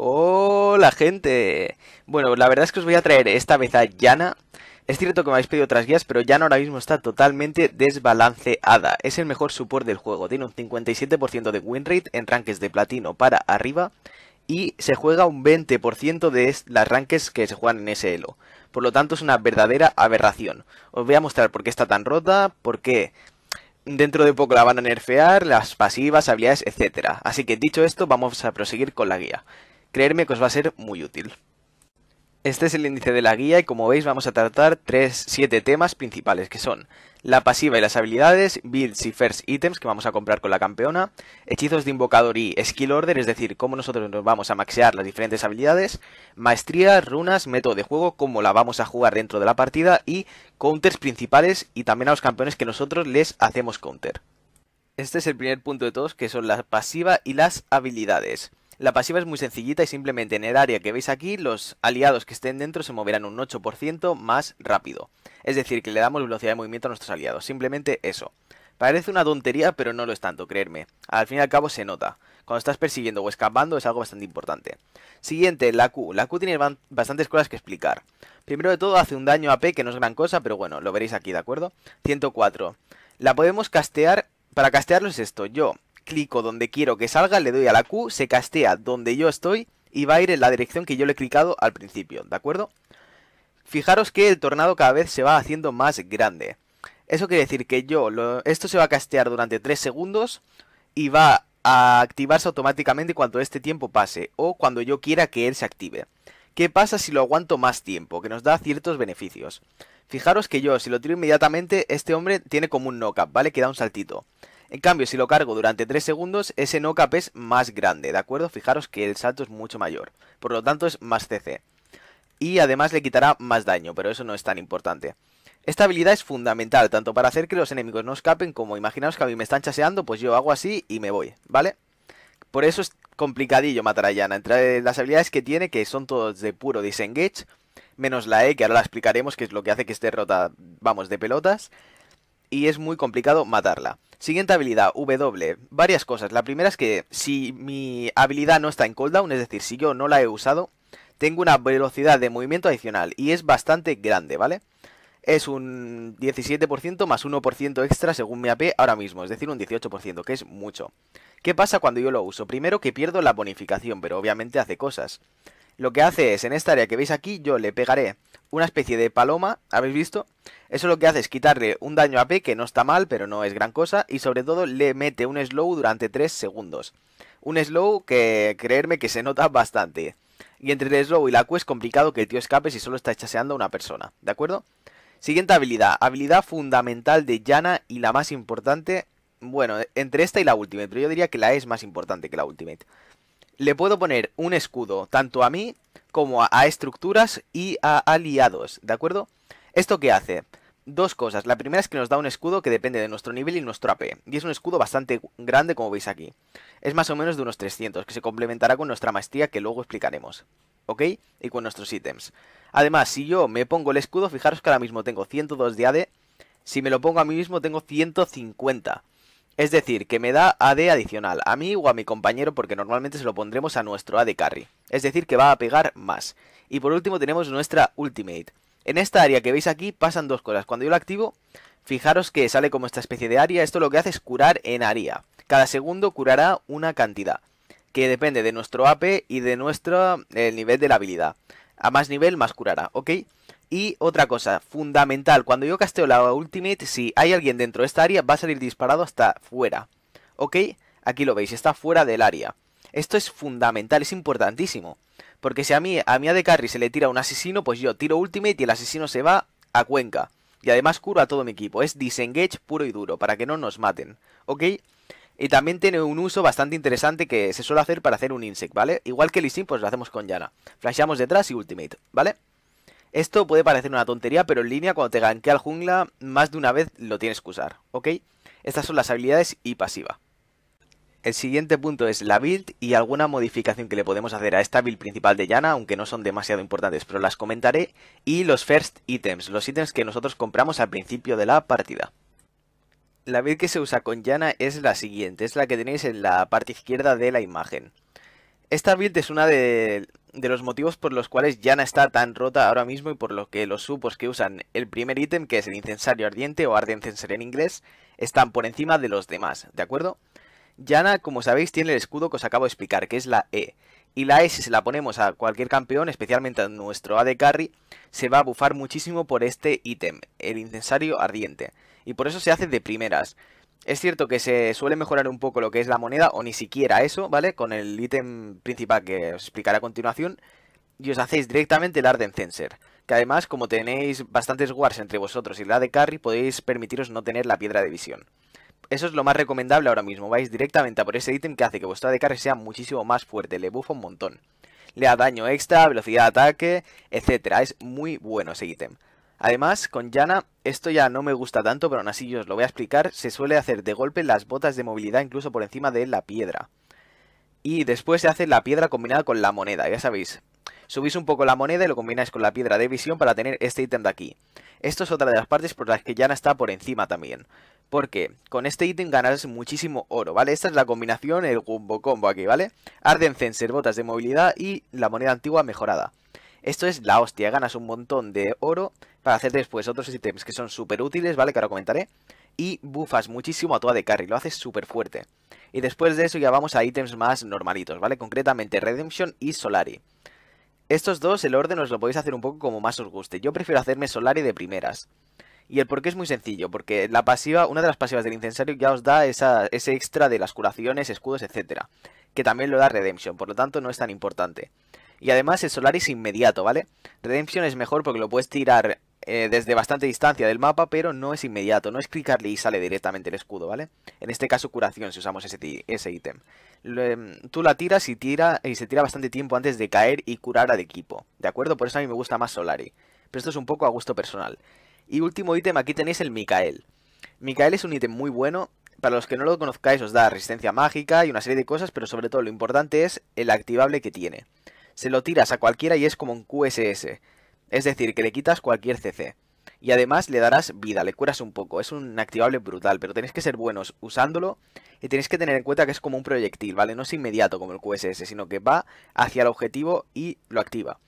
Hola gente. Bueno, la verdad es que os voy a traer esta vez a Yana. Es cierto que me habéis pedido otras guías, pero Yana ahora mismo está totalmente desbalanceada. Es el mejor support del juego. Tiene un 57% de win rate en ranques de platino para arriba y se juega un 20% de las ranques que se juegan en ese elo. Por lo tanto, es una verdadera aberración. Os voy a mostrar por qué está tan rota, por qué dentro de poco la van a nerfear, las pasivas, habilidades, etc. Así que dicho esto, vamos a proseguir con la guía. Creerme que os va a ser muy útil. Este es el índice de la guía y como veis vamos a tratar 3, 7 temas principales que son la pasiva y las habilidades, builds y first items que vamos a comprar con la campeona, hechizos de invocador y skill order, es decir, cómo nosotros nos vamos a maxear las diferentes habilidades, maestría, runas, método de juego, cómo la vamos a jugar dentro de la partida y counters principales y también a los campeones que nosotros les hacemos counter. Este es el primer punto de todos que son la pasiva y las habilidades. La pasiva es muy sencillita y simplemente en el área que veis aquí los aliados que estén dentro se moverán un 8% más rápido. Es decir, que le damos velocidad de movimiento a nuestros aliados, simplemente eso. Parece una tontería, pero no lo es tanto, creerme. Al fin y al cabo se nota. Cuando estás persiguiendo o escapando es algo bastante importante. Siguiente, la Q. La Q tiene bastantes cosas que explicar. Primero de todo hace un daño AP que no es gran cosa, pero bueno, lo veréis aquí, ¿de acuerdo? 104. La podemos castear... Para castearlo es esto, yo clico donde quiero que salga, le doy a la Q, se castea donde yo estoy y va a ir en la dirección que yo le he clicado al principio, ¿de acuerdo? Fijaros que el tornado cada vez se va haciendo más grande. Eso quiere decir que yo, esto se va a castear durante 3 segundos y va a activarse automáticamente cuando este tiempo pase o cuando yo quiera que él se active. ¿Qué pasa si lo aguanto más tiempo? Que nos da ciertos beneficios. Fijaros que yo, si lo tiro inmediatamente, este hombre tiene como un knockup, ¿vale? Que da un saltito. En cambio, si lo cargo durante 3 segundos, ese no cap es más grande, ¿de acuerdo? Fijaros que el salto es mucho mayor, por lo tanto es más CC. Y además le quitará más daño, pero eso no es tan importante. Esta habilidad es fundamental, tanto para hacer que los enemigos no escapen, como imaginaos que a mí me están chaseando, pues yo hago así y me voy, ¿vale? Por eso es complicadillo matar a Yana. Entre las habilidades que tiene, que son todos de puro disengage, menos la E, que ahora la explicaremos, que es lo que hace que esté rota, vamos, de pelotas y es muy complicado matarla. Siguiente habilidad, W. Varias cosas. La primera es que si mi habilidad no está en cooldown, es decir, si yo no la he usado, tengo una velocidad de movimiento adicional y es bastante grande, ¿vale? Es un 17% más 1% extra según mi AP ahora mismo, es decir, un 18%, que es mucho. ¿Qué pasa cuando yo lo uso? Primero que pierdo la bonificación, pero obviamente hace cosas. Lo que hace es, en esta área que veis aquí, yo le pegaré una especie de paloma, ¿habéis visto? Eso lo que hace es quitarle un daño P, que no está mal, pero no es gran cosa, y sobre todo le mete un slow durante 3 segundos. Un slow que, creerme que se nota bastante. Y entre el slow y la Q es complicado que el tío escape si solo está chaseando a una persona, ¿de acuerdo? Siguiente habilidad, habilidad fundamental de Yana y la más importante, bueno, entre esta y la ultimate, pero yo diría que la e es más importante que la ultimate. Le puedo poner un escudo tanto a mí como a, estructuras y a aliados, ¿de acuerdo? ¿Esto qué hace? Dos cosas. La primera es que nos da un escudo que depende de nuestro nivel y nuestro AP. Y es un escudo bastante grande como veis aquí. Es más o menos de unos 300, que se complementará con nuestra maestría que luego explicaremos. ¿ok? Y con nuestros ítems. Además, si yo me pongo el escudo, fijaros que ahora mismo tengo 102 de AD. Si me lo pongo a mí mismo, tengo 150. Es decir, que me da AD adicional, a mí o a mi compañero, porque normalmente se lo pondremos a nuestro AD carry. Es decir, que va a pegar más. Y por último tenemos nuestra ultimate. En esta área que veis aquí pasan dos cosas. Cuando yo la activo, fijaros que sale como esta especie de área. Esto lo que hace es curar en área. Cada segundo curará una cantidad, que depende de nuestro AP y de nuestro eh, nivel de la habilidad. A más nivel, más curará, ¿ok? Y otra cosa, fundamental, cuando yo casteo la ultimate, si hay alguien dentro de esta área, va a salir disparado hasta fuera. ¿Ok? Aquí lo veis, está fuera del área. Esto es fundamental, es importantísimo. Porque si a mí, a mí de carry se le tira un asesino, pues yo tiro ultimate y el asesino se va a Cuenca. Y además curo a todo mi equipo. Es disengage puro y duro, para que no nos maten. ¿Ok? Y también tiene un uso bastante interesante que se suele hacer para hacer un insect, ¿vale? Igual que el pues lo hacemos con Yana. Flashamos detrás y ultimate, ¿vale? Esto puede parecer una tontería, pero en línea cuando te gankea al jungla, más de una vez lo tienes que usar, ¿ok? Estas son las habilidades y pasiva. El siguiente punto es la build y alguna modificación que le podemos hacer a esta build principal de Yana, aunque no son demasiado importantes, pero las comentaré, y los first items, los ítems que nosotros compramos al principio de la partida. La build que se usa con Yana es la siguiente, es la que tenéis en la parte izquierda de la imagen. Esta build es una de de los motivos por los cuales Yana está tan rota ahora mismo y por lo que los supos que usan el primer ítem, que es el incensario ardiente o arde en inglés, están por encima de los demás, ¿de acuerdo? Yana, como sabéis, tiene el escudo que os acabo de explicar, que es la E. Y la E, si se la ponemos a cualquier campeón, especialmente a nuestro de Carry, se va a bufar muchísimo por este ítem, el incensario ardiente. Y por eso se hace de primeras. Es cierto que se suele mejorar un poco lo que es la moneda, o ni siquiera eso, ¿vale? Con el ítem principal que os explicaré a continuación, y os hacéis directamente el Arden Censer. Que además, como tenéis bastantes wars entre vosotros y la de carry, podéis permitiros no tener la piedra de visión. Eso es lo más recomendable ahora mismo, vais directamente a por ese ítem que hace que vuestra de carry sea muchísimo más fuerte, le buffa un montón. Le da daño extra, velocidad de ataque, etcétera. Es muy bueno ese ítem. Además, con Yana, esto ya no me gusta tanto, pero aún así yo os lo voy a explicar, se suele hacer de golpe las botas de movilidad incluso por encima de la piedra. Y después se hace la piedra combinada con la moneda, ya sabéis. Subís un poco la moneda y lo combináis con la piedra de visión para tener este ítem de aquí. Esto es otra de las partes por las que Yana está por encima también. Porque con este ítem ganarás muchísimo oro, ¿vale? Esta es la combinación, el combo combo aquí, ¿vale? Arden Censer, botas de movilidad y la moneda antigua mejorada. Esto es la hostia, ganas un montón de oro para hacer después otros ítems que son súper útiles, ¿vale? Que ahora comentaré. Y bufas muchísimo a toda de carry, lo haces súper fuerte. Y después de eso ya vamos a ítems más normalitos, ¿vale? Concretamente Redemption y Solari. Estos dos, el orden os lo podéis hacer un poco como más os guste. Yo prefiero hacerme Solari de primeras. Y el porqué es muy sencillo, porque la pasiva, una de las pasivas del incensario ya os da ese extra de las curaciones, escudos, etcétera, que también lo da Redemption, por lo tanto no es tan importante. Y además el Solaris es inmediato, ¿vale? Redemption es mejor porque lo puedes tirar eh, desde bastante distancia del mapa, pero no es inmediato. No es clicarle y sale directamente el escudo, ¿vale? En este caso curación, si usamos ese, ese ítem. Em, tú la tiras y, tira, y se tira bastante tiempo antes de caer y curar al equipo, ¿de acuerdo? Por eso a mí me gusta más Solari. Pero esto es un poco a gusto personal. Y último ítem, aquí tenéis el Mikael. Mikael es un ítem muy bueno. Para los que no lo conozcáis, os da resistencia mágica y una serie de cosas, pero sobre todo lo importante es el activable que tiene se lo tiras a cualquiera y es como un QSS. Es decir, que le quitas cualquier CC. Y además le darás vida, le curas un poco. Es un activable brutal, pero tenéis que ser buenos usándolo. Y tenéis que tener en cuenta que es como un proyectil, ¿vale? No es inmediato como el QSS, sino que va hacia el objetivo y lo activa.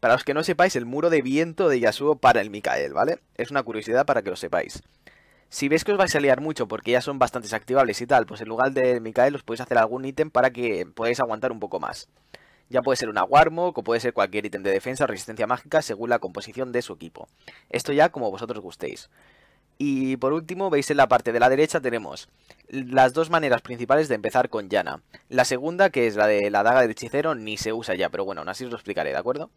Para los que no sepáis, el muro de viento de Yasuo para el Mikael, ¿vale? Es una curiosidad para que lo sepáis. Si veis que os vais a liar mucho porque ya son bastantes activables y tal, pues en lugar del Mikael os podéis hacer algún ítem para que podáis aguantar un poco más. Ya puede ser una Warmog o puede ser cualquier ítem de defensa o resistencia mágica según la composición de su equipo. Esto ya como vosotros gustéis. Y por último, veis en la parte de la derecha tenemos las dos maneras principales de empezar con Yana. La segunda, que es la de la daga del hechicero, ni se usa ya, pero bueno, aún así os lo explicaré, ¿de acuerdo?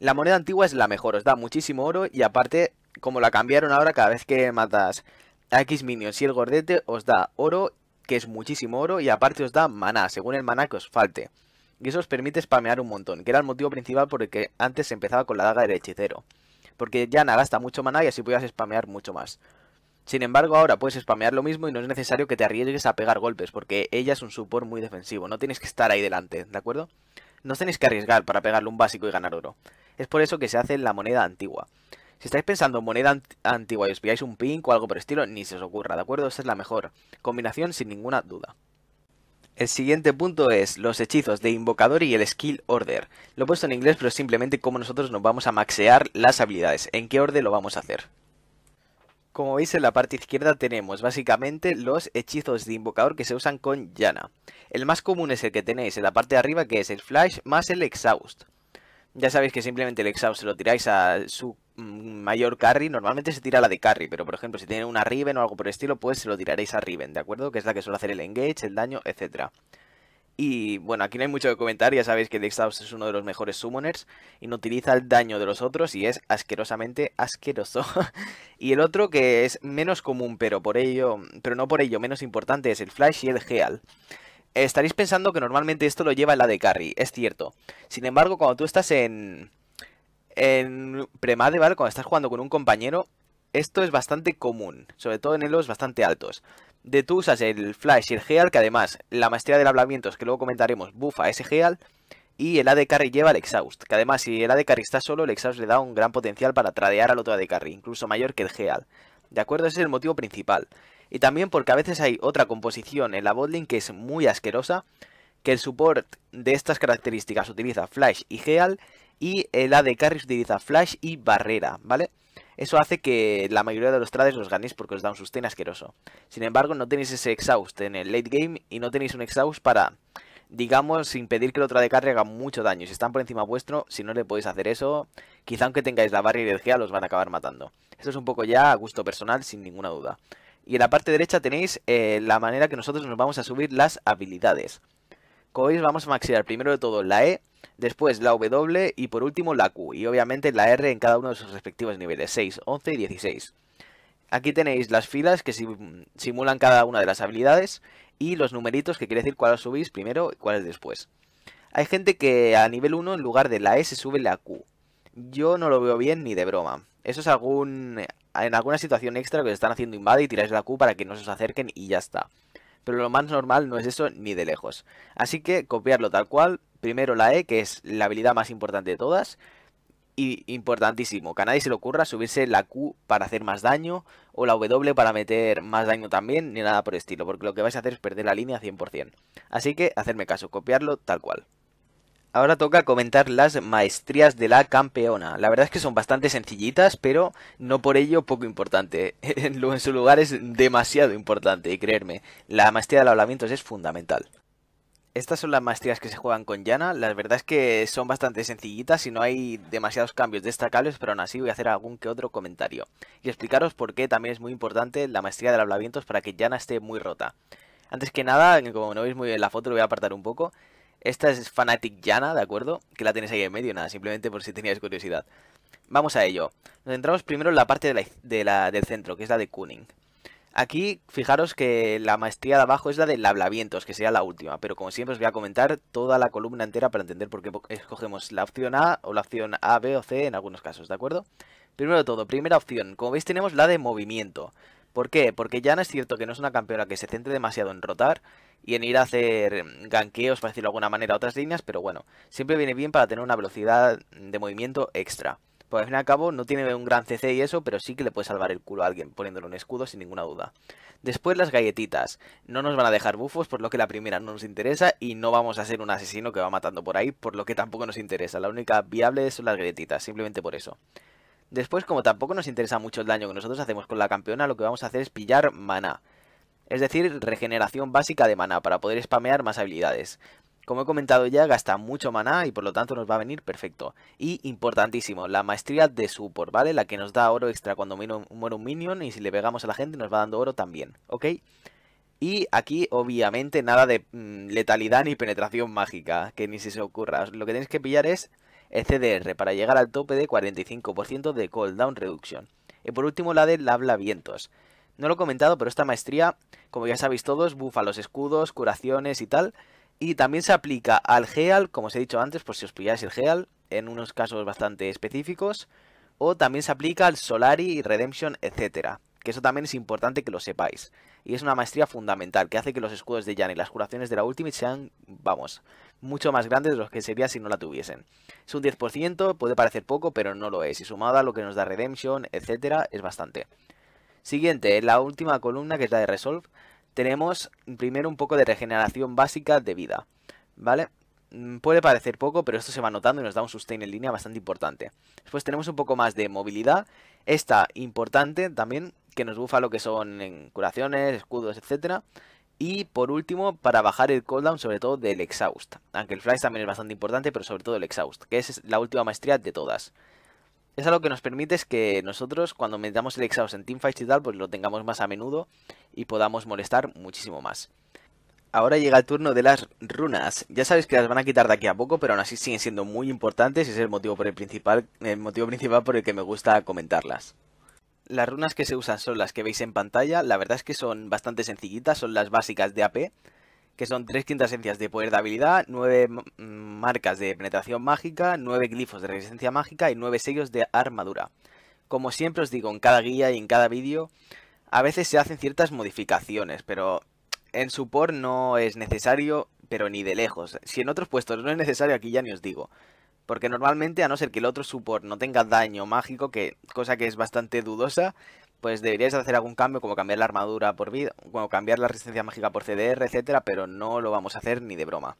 La moneda antigua es la mejor, os da muchísimo oro y aparte, como la cambiaron ahora, cada vez que matas a X minions y el gordete, os da oro, que es muchísimo oro, y aparte os da maná, según el maná que os falte. Y eso os permite spamear un montón, que era el motivo principal por el que antes se empezaba con la daga del hechicero. Porque nada gasta mucho maná y así podías spamear mucho más. Sin embargo, ahora puedes spamear lo mismo y no es necesario que te arriesgues a pegar golpes, porque ella es un support muy defensivo, no tienes que estar ahí delante, ¿de acuerdo? No tenéis que arriesgar para pegarle un básico y ganar oro. Es por eso que se hace la moneda antigua. Si estáis pensando en moneda antigua y os pilláis un pink o algo por el estilo, ni se os ocurra, ¿de acuerdo? Esa es la mejor combinación sin ninguna duda. El siguiente punto es los hechizos de invocador y el skill order. Lo he puesto en inglés, pero simplemente cómo nosotros nos vamos a maxear las habilidades, en qué orden lo vamos a hacer. Como veis en la parte izquierda tenemos básicamente los hechizos de invocador que se usan con Yana. El más común es el que tenéis en la parte de arriba que es el Flash más el Exhaust. Ya sabéis que simplemente el Exhaust lo tiráis a su Mm, mayor carry, normalmente se tira la de carry, pero por ejemplo, si tiene una Riven o algo por el estilo, pues se lo tiraréis a Riven, ¿de acuerdo? Que es la que suele hacer el engage, el daño, etcétera. Y bueno, aquí no hay mucho que comentar, ya sabéis que dextouse es uno de los mejores summoners, y no utiliza el daño de los otros y es asquerosamente asqueroso. y el otro que es menos común, pero por ello, pero no por ello menos importante, es el Flash y el Heal. Estaréis pensando que normalmente esto lo lleva la de carry, es cierto. Sin embargo, cuando tú estás en, en premade, ¿vale? Cuando estás jugando con un compañero, esto es bastante común, sobre todo en elos bastante altos. De tú usas el Flash y el Heal, que además la maestría del hablamientos, que luego comentaremos, bufa ese Heal. Y el AD Carry lleva el Exhaust, que además si el AD Carry está solo, el Exhaust le da un gran potencial para tradear al otro AD Carry, incluso mayor que el Heal. ¿De acuerdo? Ese es el motivo principal. Y también porque a veces hay otra composición en la botlane que es muy asquerosa, que el support de estas características utiliza Flash y Heal y el AD Carry utiliza Flash y Barrera, ¿vale? Eso hace que la mayoría de los trades los ganéis porque os da un sustain asqueroso. Sin embargo, no tenéis ese exhaust en el late game y no tenéis un exhaust para, digamos, impedir que el otro de carry haga mucho daño. Si están por encima vuestro, si no le podéis hacer eso, quizá aunque tengáis la Barrera y energía, los van a acabar matando. Esto es un poco ya a gusto personal, sin ninguna duda. Y en la parte derecha tenéis eh, la manera que nosotros nos vamos a subir las habilidades. Como veis, vamos a maxilar primero de todo la E, después la W y por último la Q y obviamente la R en cada uno de sus respectivos niveles, 6, 11 y 16. Aquí tenéis las filas que simulan cada una de las habilidades y los numeritos que quiere decir cuáles subís primero y cuáles después. Hay gente que a nivel 1 en lugar de la S sube la Q. Yo no lo veo bien ni de broma. Eso es en alguna situación extra que os están haciendo invade y tiráis la Q para que no se os acerquen y ya está. Pero lo más normal no es eso ni de lejos. Así que copiarlo tal cual Primero la E, que es la habilidad más importante de todas. Y importantísimo, que a nadie se le ocurra subirse la Q para hacer más daño o la W para meter más daño también, ni nada por estilo, porque lo que vais a hacer es perder la línea 100%. Así que hacerme caso, copiarlo tal cual. Ahora toca comentar las maestrías de la campeona. La verdad es que son bastante sencillitas, pero no por ello poco importante. En su lugar es demasiado importante, y creerme, la maestría de los hablamientos es fundamental. Estas son las maestrías que se juegan con Yana. La verdad es que son bastante sencillitas y no hay demasiados cambios destacables, pero aún así voy a hacer algún que otro comentario. Y explicaros por qué también es muy importante la maestría del hablavientos para que Yana esté muy rota. Antes que nada, como no veis muy bien la foto, lo voy a apartar un poco. Esta es Fanatic Yana, ¿de acuerdo? Que la tenéis ahí en medio, nada, simplemente por si teníais curiosidad. Vamos a ello. Nos centramos primero en la parte del centro, que es la de Kuning. Aquí, fijaros que la maestría de abajo es la del hablavientos, que sería la última, pero como siempre os voy a comentar toda la columna entera para entender por qué escogemos la opción A o la opción A, B o C en algunos casos, ¿de acuerdo? Primero de todo, primera opción, como veis tenemos la de movimiento. ¿Por qué? Porque no es cierto que no es una campeona que se centre demasiado en rotar y en ir a hacer ganqueos, para decirlo de alguna manera, a otras líneas, pero bueno, siempre viene bien para tener una velocidad de movimiento extra. Pues al fin y al cabo no tiene un gran CC y eso, pero sí que le puede salvar el culo a alguien poniéndole un escudo sin ninguna duda. Después las galletitas. No nos van a dejar bufos, por lo que la primera no nos interesa y no vamos a ser un asesino que va matando por ahí, por lo que tampoco nos interesa. La única viable son las galletitas, simplemente por eso. Después, como tampoco nos interesa mucho el daño que nosotros hacemos con la campeona, lo que vamos a hacer es pillar maná. Es decir, regeneración básica de maná para poder spamear más habilidades. Como he comentado ya, gasta mucho maná y por lo tanto nos va a venir perfecto. Y importantísimo, la maestría de support, ¿vale? La que nos da oro extra cuando muere un minion y si le pegamos a la gente nos va dando oro también, ¿ok? Y aquí, obviamente, nada de mm, letalidad ni penetración mágica, que ni se se ocurra. Lo que tenéis que pillar es el CDR para llegar al tope de 45% de cooldown reduction. Y por último, la del habla vientos. No lo he comentado, pero esta maestría, como ya sabéis todos, buffa los escudos, curaciones y tal y también se aplica al Heal, como os he dicho antes, por si os pilláis el Heal, en unos casos bastante específicos. O también se aplica al Solari, Redemption, etcétera. Que eso también es importante que lo sepáis. Y es una maestría fundamental que hace que los escudos de Jan y las curaciones de la Ultimate sean, vamos, mucho más grandes de los que sería si no la tuviesen. Es un 10%, puede parecer poco, pero no lo es. Y sumado a lo que nos da Redemption, etcétera, es bastante. Siguiente, la última columna que es la de Resolve tenemos primero un poco de regeneración básica de vida, ¿vale? Mm, puede parecer poco, pero esto se va notando y nos da un sustain en línea bastante importante. Después tenemos un poco más de movilidad, esta importante también, que nos bufa lo que son curaciones, escudos, etcétera. Y por último, para bajar el cooldown, sobre todo del exhaust. Aunque el flash también es bastante importante, pero sobre todo el exhaust, que es la última maestría de todas es algo que nos permite es que nosotros cuando metamos el exhaust en teamfights y tal, pues lo tengamos más a menudo y podamos molestar muchísimo más. Ahora llega el turno de las runas. Ya sabéis que las van a quitar de aquí a poco, pero aún así siguen siendo muy importantes y es el motivo, por el, principal, el motivo principal por el que me gusta comentarlas. Las runas que se usan son las que veis en pantalla, la verdad es que son bastante sencillitas, son las básicas de AP, que son quintas esencias de poder de habilidad, nueve mm, marcas de penetración mágica, nueve glifos de resistencia mágica y nueve sellos de armadura. Como siempre os digo en cada guía y en cada vídeo, a veces se hacen ciertas modificaciones, pero en support no es necesario, pero ni de lejos. Si en otros puestos no es necesario, aquí ya ni os digo. Porque normalmente, a no ser que el otro support no tenga daño mágico, que cosa que es bastante dudosa, pues deberíais hacer algún cambio, como cambiar la armadura por vida, bueno, cambiar la resistencia mágica por CDR, etcétera, pero no lo vamos a hacer ni de broma.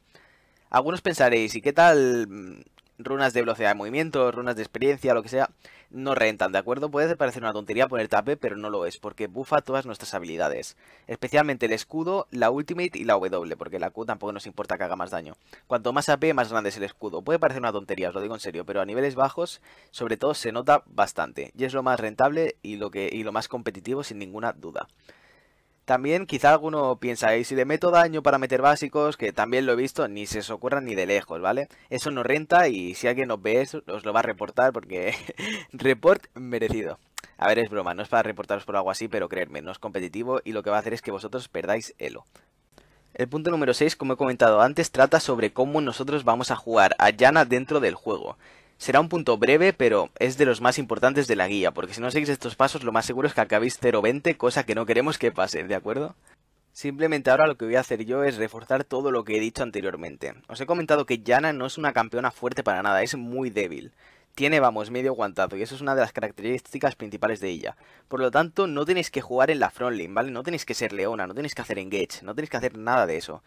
Algunos pensaréis, ¿y qué tal runas de velocidad de movimiento, runas de experiencia, lo que sea, no rentan, ¿de acuerdo? Puede parecer una tontería poner tape, pero no lo es, porque bufa todas nuestras habilidades. Especialmente el escudo, la ultimate y la W, porque la Q tampoco nos importa que haga más daño. Cuanto más AP, más grande es el escudo. Puede parecer una tontería, os lo digo en serio, pero a niveles bajos, sobre todo, se nota bastante. Y es lo más rentable y lo, que, y lo más competitivo, sin ninguna duda. También quizá alguno piensa, si le meto daño para meter básicos, que también lo he visto, ni se os ocurra ni de lejos, ¿vale? Eso no renta y si alguien os ve eso, os lo va a reportar porque report merecido. A ver, es broma, no es para reportaros por algo así, pero creedme, no es competitivo y lo que va a hacer es que vosotros perdáis elo. El punto número 6, como he comentado antes, trata sobre cómo nosotros vamos a jugar a Yana dentro del juego. Será un punto breve, pero es de los más importantes de la guía, porque si no seguís estos pasos, lo más seguro es que acabéis 0-20, cosa que no queremos que pase, ¿de acuerdo? Simplemente ahora lo que voy a hacer yo es reforzar todo lo que he dicho anteriormente. Os he comentado que Yana no es una campeona fuerte para nada, es muy débil. Tiene, vamos, medio aguantado y eso es una de las características principales de ella. Por lo tanto, no tenéis que jugar en la frontline, ¿vale? No tenéis que ser leona, no tenéis que hacer engage, no tenéis que hacer nada de eso.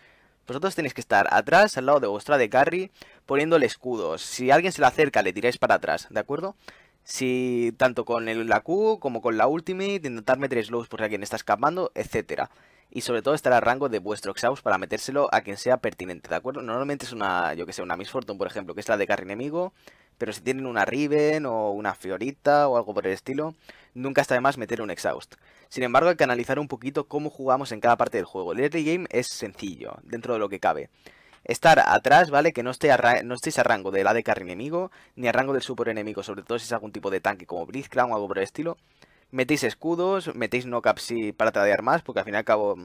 Vosotros pues tenéis que estar atrás, al lado de vuestra de carry, poniéndole escudos. Si alguien se le acerca, le tiráis para atrás, ¿de acuerdo? Si tanto con el, la Q como con la Ultimate, intentar meter slows por si alguien está escapando, etcétera. Y sobre todo estar al rango de vuestro Exhaust para metérselo a quien sea pertinente, ¿de acuerdo? Normalmente es una, yo que sé, una Miss Fortune, por ejemplo, que es la de carry enemigo pero si tienen una Riven o una Fiorita o algo por el estilo, nunca está de más meter un exhaust. Sin embargo, hay que analizar un poquito cómo jugamos en cada parte del juego. El early game es sencillo, dentro de lo que cabe. Estar atrás, ¿vale? Que no, esté no estéis a rango del AD carry enemigo, ni a rango del super enemigo, sobre todo si es algún tipo de tanque como Blitzcrank o algo por el estilo. Metéis escudos, metéis no para tradear más, porque al fin y al cabo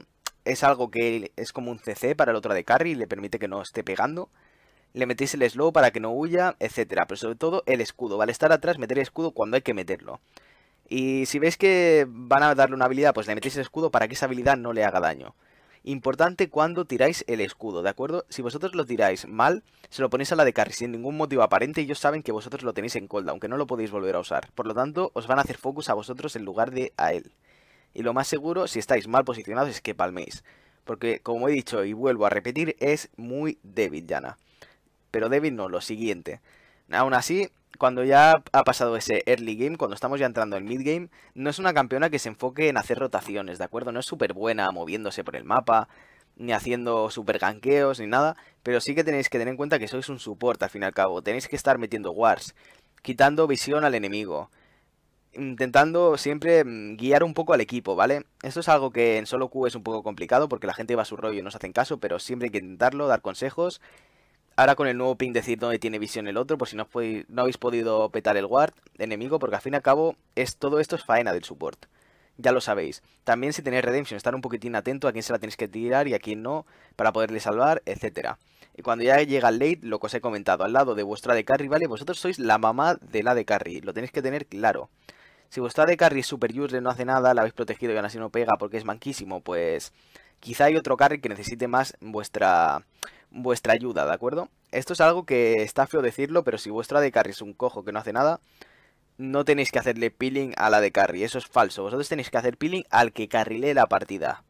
es algo que es como un CC para el otro de carry y le permite que no esté pegando le metéis el slow para que no huya, etcétera. Pero sobre todo el escudo, ¿vale? Estar atrás, meter el escudo cuando hay que meterlo. Y si veis que van a darle una habilidad, pues le metéis el escudo para que esa habilidad no le haga daño. Importante cuando tiráis el escudo, ¿de acuerdo? Si vosotros lo tiráis mal, se lo ponéis a la de carry sin ningún motivo aparente y ellos saben que vosotros lo tenéis en colda, aunque no lo podéis volver a usar. Por lo tanto, os van a hacer focus a vosotros en lugar de a él. Y lo más seguro, si estáis mal posicionados, es que palméis. Porque, como he dicho y vuelvo a repetir, es muy débil Yana pero débil no, lo siguiente. Aún así, cuando ya ha pasado ese early game, cuando estamos ya entrando en mid game, no es una campeona que se enfoque en hacer rotaciones, ¿de acuerdo? No es súper buena moviéndose por el mapa, ni haciendo súper ganqueos, ni nada, pero sí que tenéis que tener en cuenta que sois un support al fin y al cabo, tenéis que estar metiendo wars, quitando visión al enemigo, intentando siempre mm, guiar un poco al equipo, ¿vale? Esto es algo que en solo Q es un poco complicado porque la gente va a su rollo y no se hacen caso, pero siempre hay que intentarlo, dar consejos Ahora con el nuevo ping decir dónde tiene visión el otro, por si no, no habéis podido petar el guard enemigo, porque al fin y al cabo es, todo esto es faena del support. Ya lo sabéis. También si tenéis Redemption, estar un poquitín atento a quién se la tenéis que tirar y a quién no, para poderle salvar, etcétera. Y cuando ya llega el late, lo que os he comentado, al lado de vuestra de carry, ¿vale? Vosotros sois la mamá de la de carry, lo tenéis que tener claro. Si vuestra de carry es super useless, no hace nada, la habéis protegido y aún así no pega porque es manquísimo, pues quizá hay otro carry que necesite más vuestra vuestra ayuda, ¿de acuerdo? Esto es algo que está feo decirlo, pero si vuestra de carry es un cojo que no hace nada, no tenéis que hacerle peeling a la de carry, eso es falso. Vosotros tenéis que hacer peeling al que carrilee la partida.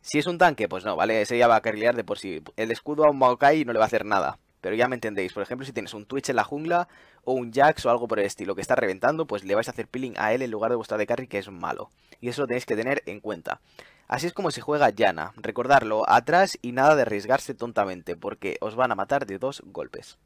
Si es un tanque, pues no, ¿vale? Ese ya va a carrilear de por sí. El escudo a un Maokai no le va a hacer nada. Pero ya me entendéis, por ejemplo, si tienes un Twitch en la jungla o un Jax o algo por el estilo que está reventando, pues le vais a hacer peeling a él en lugar de vuestra de carry que es malo. Y eso lo tenéis que tener en cuenta. Así es como se juega Yana. recordarlo, atrás y nada de arriesgarse tontamente, porque os van a matar de dos golpes.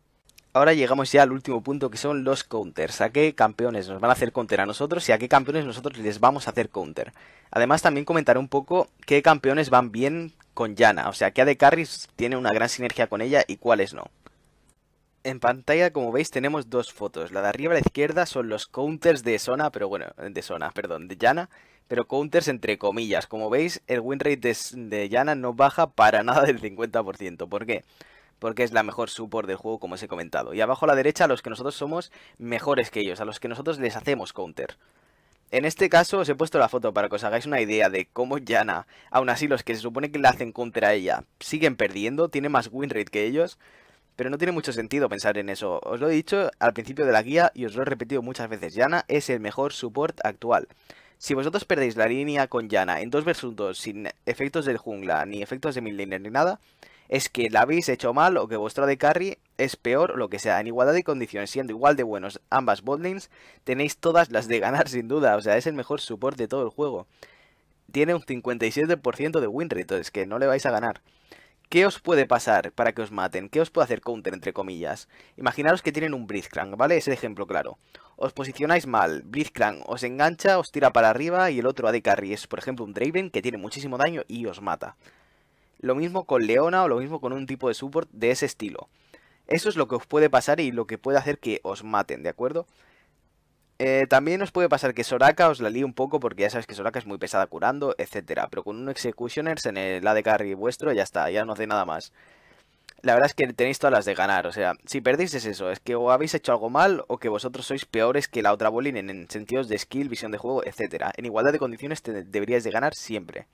Ahora llegamos ya al último punto que son los counters. ¿A qué campeones nos van a hacer counter a nosotros y a qué campeones nosotros les vamos a hacer counter? Además también comentaré un poco qué campeones van bien con Yana, o sea, qué AD Carries tiene una gran sinergia con ella y cuáles no. En pantalla, como veis, tenemos dos fotos. La de arriba a la izquierda son los counters de Zona, pero bueno, de Zona, perdón, de Yana pero counters entre comillas. Como veis, el win rate de, Yana no baja para nada del 50%. ¿Por qué? Porque es la mejor support del juego, como os he comentado. Y abajo a la derecha, a los que nosotros somos mejores que ellos, a los que nosotros les hacemos counter. En este caso os he puesto la foto para que os hagáis una idea de cómo Yana, aún así los que se supone que le hacen counter a ella, siguen perdiendo, tiene más win rate que ellos, pero no tiene mucho sentido pensar en eso. Os lo he dicho al principio de la guía y os lo he repetido muchas veces, Yana es el mejor support actual. Si vosotros perdéis la línea con Yana en 2 versuntos 2 sin efectos del jungla, ni efectos de midlaner, ni nada, es que la habéis hecho mal o que vuestra de carry es peor o lo que sea. En igualdad de condiciones, siendo igual de buenos ambas botlings tenéis todas las de ganar sin duda. O sea, es el mejor support de todo el juego. Tiene un 57% de win rate, entonces que no le vais a ganar. ¿Qué os puede pasar para que os maten? ¿Qué os puede hacer counter, entre comillas? Imaginaros que tienen un Blitzcrank, ¿vale? Es el ejemplo claro. Os posicionáis mal, Blitzcrank os engancha, os tira para arriba y el otro AD Carry es, por ejemplo, un Draven que tiene muchísimo daño y os mata. Lo mismo con Leona o lo mismo con un tipo de support de ese estilo. Eso es lo que os puede pasar y lo que puede hacer que os maten, ¿de acuerdo? Eh, también os puede pasar que Soraka os la líe un poco porque ya sabes que Soraka es muy pesada curando, etcétera. Pero con un Executioners en el de Carry vuestro ya está, ya no hace nada más. La verdad es que tenéis todas las de ganar, o sea, si perdéis es eso, es que o habéis hecho algo mal o que vosotros sois peores que la otra Bolin en, sentidos de skill, visión de juego, etcétera. En igualdad de condiciones te deberíais de ganar siempre.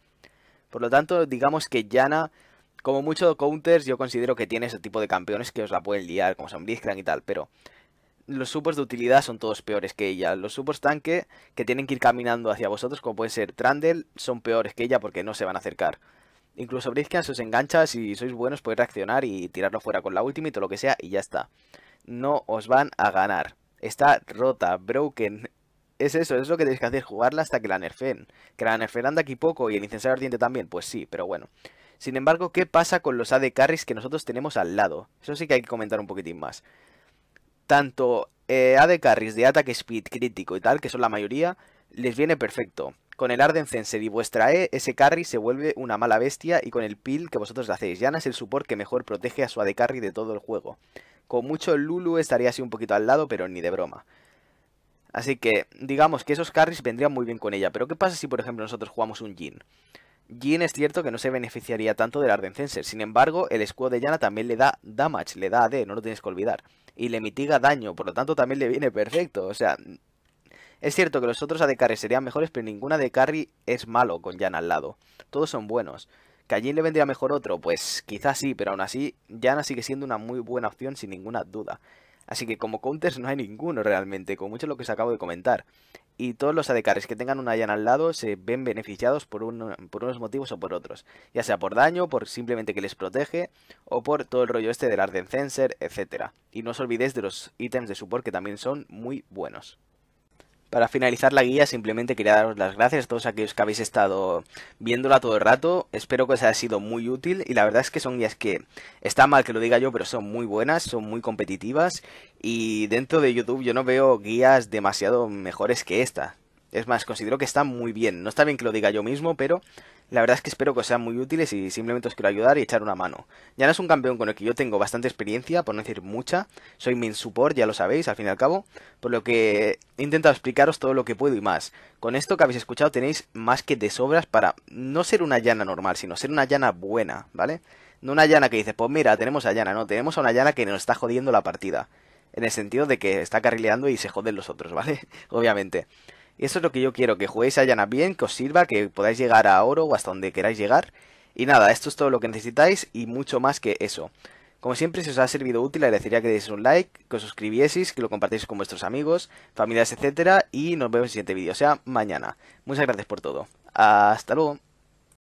Por lo tanto, digamos que Yana, como mucho counters, yo considero que tiene ese tipo de campeones que os la pueden liar, como son Blitzcrank y tal, pero los supers de utilidad son todos peores que ella. Los supers tanque que tienen que ir caminando hacia vosotros, como puede ser Trandel, son peores que ella porque no se van a acercar. Incluso que se os engancha, si sois buenos podéis reaccionar y tirarlo fuera con la Y todo lo que sea y ya está. No os van a ganar. Está rota, broken. Es eso, es lo que tenéis que hacer, jugarla hasta que la nerfen. Que la nerfen anda aquí poco y el incensario ardiente también, pues sí, pero bueno. Sin embargo, ¿qué pasa con los AD carries que nosotros tenemos al lado? Eso sí que hay que comentar un poquitín más. Tanto eh, AD Carries de ataque speed crítico y tal, que son la mayoría, les viene perfecto. Con el Arden Censer y vuestra E, ese carry se vuelve una mala bestia y con el peel que vosotros le hacéis. Yana es el support que mejor protege a su AD Carry de todo el juego. Con mucho Lulu estaría así un poquito al lado, pero ni de broma. Así que, digamos que esos carries vendrían muy bien con ella. Pero ¿qué pasa si, por ejemplo, nosotros jugamos un Jin? Jin es cierto que no se beneficiaría tanto del Arden Censer. Sin embargo, el escudo de Yana también le da damage, le da AD, no lo tienes que olvidar y le mitiga daño, por lo tanto también le viene perfecto. O sea, es cierto que los otros AD serían mejores, pero ninguna de carry es malo con Jana al lado. Todos son buenos. ¿Que allí le vendría mejor otro? Pues quizás sí, pero aún así, Janna sigue siendo una muy buena opción sin ninguna duda. Así que como counters no hay ninguno realmente, con mucho lo que os acabo de comentar. Y todos los adecares que tengan una llana al lado se ven beneficiados por, unos motivos o por otros. Ya sea por daño, por simplemente que les protege, o por todo el rollo este del Arden Sensor, etc. Y no os olvidéis de los ítems de support que también son muy buenos. Para finalizar la guía simplemente quería daros las gracias a todos aquellos que habéis estado viéndola todo el rato. Espero que os haya sido muy útil y la verdad es que son guías que está mal que lo diga yo, pero son muy buenas, son muy competitivas y dentro de YouTube yo no veo guías demasiado mejores que esta. Es más, considero que está muy bien. No está bien que lo diga yo mismo, pero la verdad es que espero que os sean muy útiles y simplemente os quiero ayudar y echar una mano. Yana es un campeón con el que yo tengo bastante experiencia, por no decir mucha. Soy main support, ya lo sabéis, al fin y al cabo, por lo que he intentado explicaros todo lo que puedo y más. Con esto que habéis escuchado tenéis más que de sobras para no ser una llana normal, sino ser una llana buena, ¿vale? No una llana que dice, pues mira, tenemos a llana no, tenemos a una llana que nos está jodiendo la partida. En el sentido de que está carrileando y se joden los otros, ¿vale? Obviamente. Eso es lo que yo quiero, que juguéis a Yana bien, que os sirva, que podáis llegar a oro o hasta donde queráis llegar. Y nada, esto es todo lo que necesitáis y mucho más que eso. Como siempre, si os ha servido útil, agradecería que deis un like, que os suscribieseis, que lo compartáis con vuestros amigos, familias, etcétera, y nos vemos en el siguiente vídeo, o sea, mañana. Muchas gracias por todo. Hasta luego.